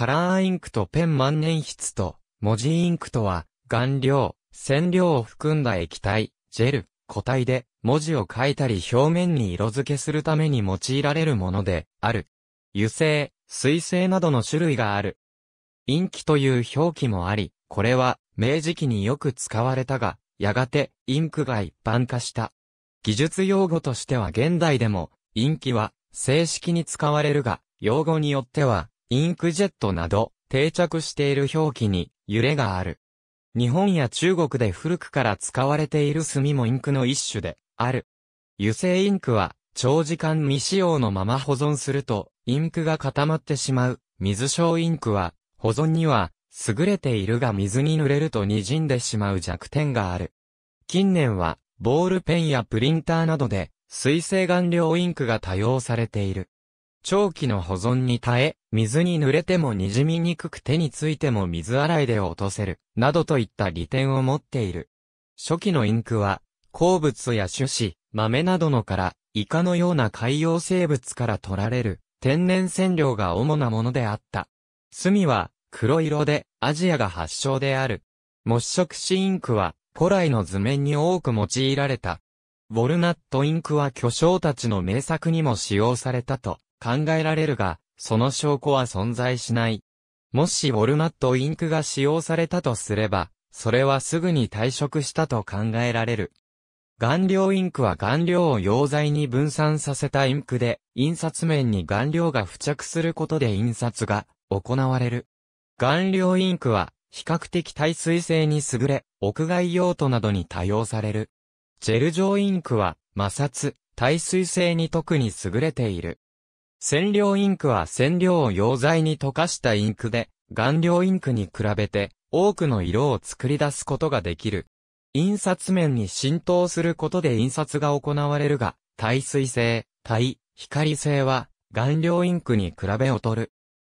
カラーインクとペン万年筆と、文字インクとは、顔料、染料を含んだ液体、ジェル、固体で、文字を書いたり表面に色付けするために用いられるもので、ある。油性、水性などの種類がある。陰気という表記もあり、これは、明治期によく使われたが、やがて、インクが一般化した。技術用語としては現代でも、陰気は、正式に使われるが、用語によっては、インクジェットなど、定着している表記に揺れがある。日本や中国で古くから使われている墨もインクの一種である。油性インクは長時間未使用のまま保存するとインクが固まってしまう。水晶インクは保存には優れているが水に濡れると滲んでしまう弱点がある。近年はボールペンやプリンターなどで水性顔料インクが多用されている。長期の保存に耐え、水に濡れても滲みにくく手についても水洗いで落とせる、などといった利点を持っている。初期のインクは、鉱物や種子、豆などのから、イカのような海洋生物から取られる、天然染料が主なものであった。墨は、黒色で、アジアが発祥である。木色紙インクは、古来の図面に多く用いられた。ウォルナットインクは巨匠たちの名作にも使用されたと考えられるが、その証拠は存在しない。もしウォルナットインクが使用されたとすれば、それはすぐに退職したと考えられる。顔料インクは顔料を溶剤に分散させたインクで、印刷面に顔料が付着することで印刷が行われる。顔料インクは、比較的耐水性に優れ、屋外用途などに多用される。ジェル状インクは、摩擦、耐水性に特に優れている。染料インクは染料を溶剤に溶かしたインクで、顔料インクに比べて多くの色を作り出すことができる。印刷面に浸透することで印刷が行われるが、耐水性、耐光性は顔料インクに比べ劣る。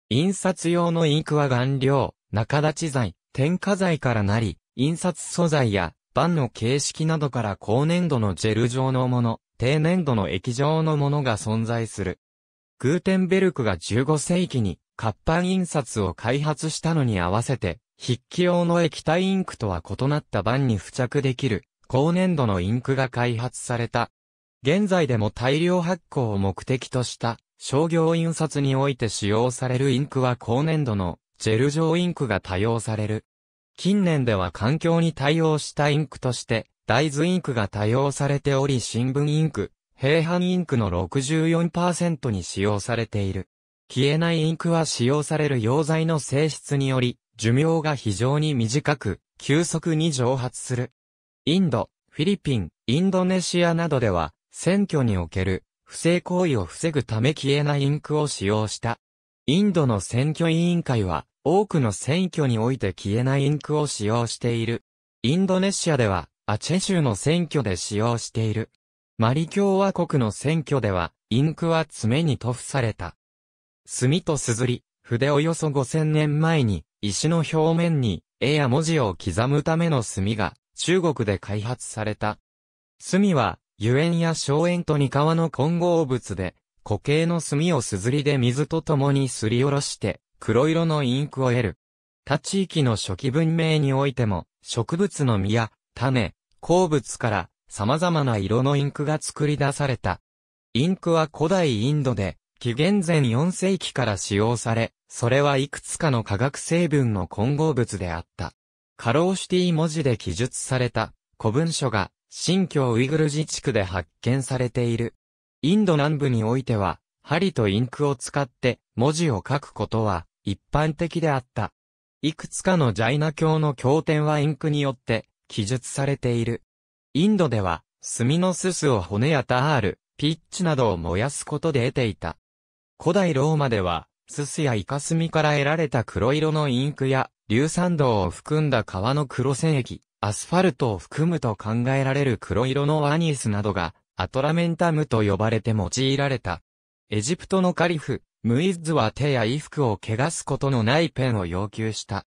印刷用のインクは顔料、中立ち剤、添加剤からなり、印刷素材や、板の形式などから高粘度のジェル状のもの、低粘度の液状のものが存在する。グーテンベルクが15世紀に活版印刷を開発したのに合わせて、筆記用の液体インクとは異なった版に付着できる高粘度のインクが開発された。現在でも大量発行を目的とした商業印刷において使用されるインクは高粘度のジェル状インクが多用される。近年では環境に対応したインクとして大豆インクが多用されており新聞インク、平板インクの64%に使用されている。消えないインクは使用される溶剤の性質により、寿命が非常に短く、急速に蒸発する。インド、フィリピン、インドネシアなどでは、選挙における不正行為を防ぐため消えないインクを使用した。インドの選挙委員会は、多くの選挙において消えないインクを使用している。インドネシアでは、アチェ州の選挙で使用している。マリ共和国の選挙では、インクは爪に塗布された。墨と硯、筆およそ5000年前に、石の表面に、絵や文字を刻むための墨が、中国で開発された。墨は、油塩や硝塩と二川の混合物で、固形の墨を硯で水と共にすりおろして、黒色のインクを得る。他地域の初期文明においても、植物の実や、種、鉱物から、様々な色のインクが作り出された。インクは古代インドで、紀元前4世紀から使用され、それはいくつかの化学成分の混合物であった。カローシティ文字で記述された古文書が新疆ウイグル自治区で発見されている。インド南部においては、針とインクを使って文字を書くことは一般的であった。いくつかのジャイナ教の経典はインクによって記述されている。インドでは、炭のすすを骨やタール、ピッチなどを燃やすことで得ていた。古代ローマでは、すすやイカスミから得られた黒色のインクや、硫酸銅を含んだ皮の黒染液、アスファルトを含むと考えられる黒色のワニースなどが、アトラメンタムと呼ばれて用いられた。エジプトのカリフ、ムイッズは手や衣服を汚すことのないペンを要求した。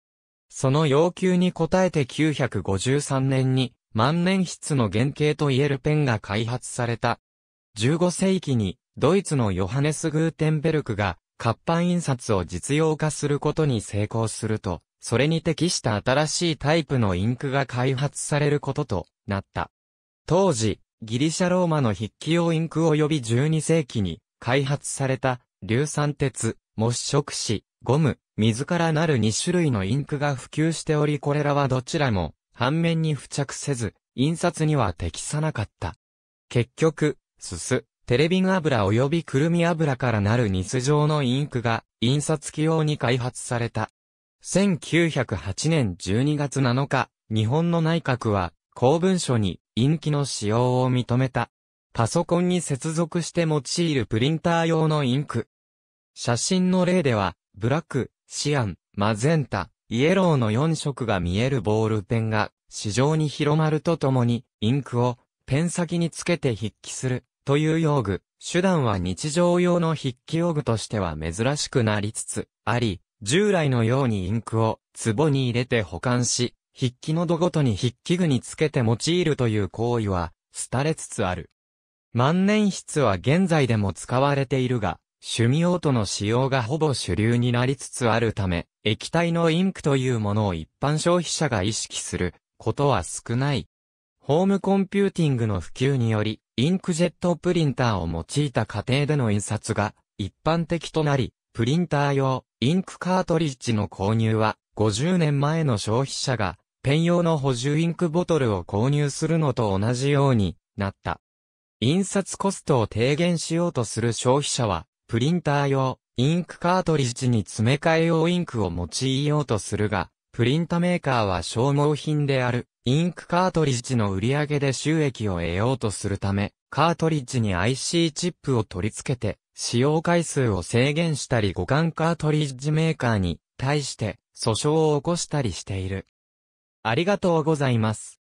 その要求に応えて953年に、万年筆の原型といえるペンが開発された。15世紀にドイツのヨハネス・グーテンベルクが活版印刷を実用化することに成功すると、それに適した新しいタイプのインクが開発されることとなった。当時、ギリシャローマの筆記用インク及び12世紀に開発された硫酸鉄、木色紙、ゴム、水からなる2種類のインクが普及しておりこれらはどちらも反面に付着せず、印刷には適さなかった。結局、すす、テレビン油及びくるみ油からなるニス状のインクが印刷機用に開発された。1908年12月7日、日本の内閣は公文書に印記の使用を認めた。パソコンに接続して用いるプリンター用のインク。写真の例では、ブラック、シアン、マゼンタ、イエローの4色が見えるボールペンが市場に広まるとともに、インクをペン先につけて筆記するという用具。手段は日常用の筆記用具としては珍しくなりつつあり、従来のようにインクを壺に入れて保管し、筆記の度ごとに筆記具につけて用いるという行為は、廃れつつある。万年筆は現在でも使われているが、趣味用途の使用がほぼ主流になりつつあるため、液体のインクというものを一般消費者が意識することは少ない。ホームコンピューティングの普及により、インクジェットプリンターを用いた過程での印刷が一般的となり、プリンター用インクカートリッジの購入は50年前の消費者がペン用の補充インクボトルを購入するのと同じようになった。印刷コストを低減しようとする消費者は、プリンター用インクカートリッジに詰め替え用インクを用いようとするが、プリントメーカーは消耗品である、インクカートリッジの売り上げで収益を得ようとするため、カートリッジに IC チップを取り付けて、使用回数を制限したり互換カートリッジメーカーに対して訴訟を起こしたりしている。ありがとうございます。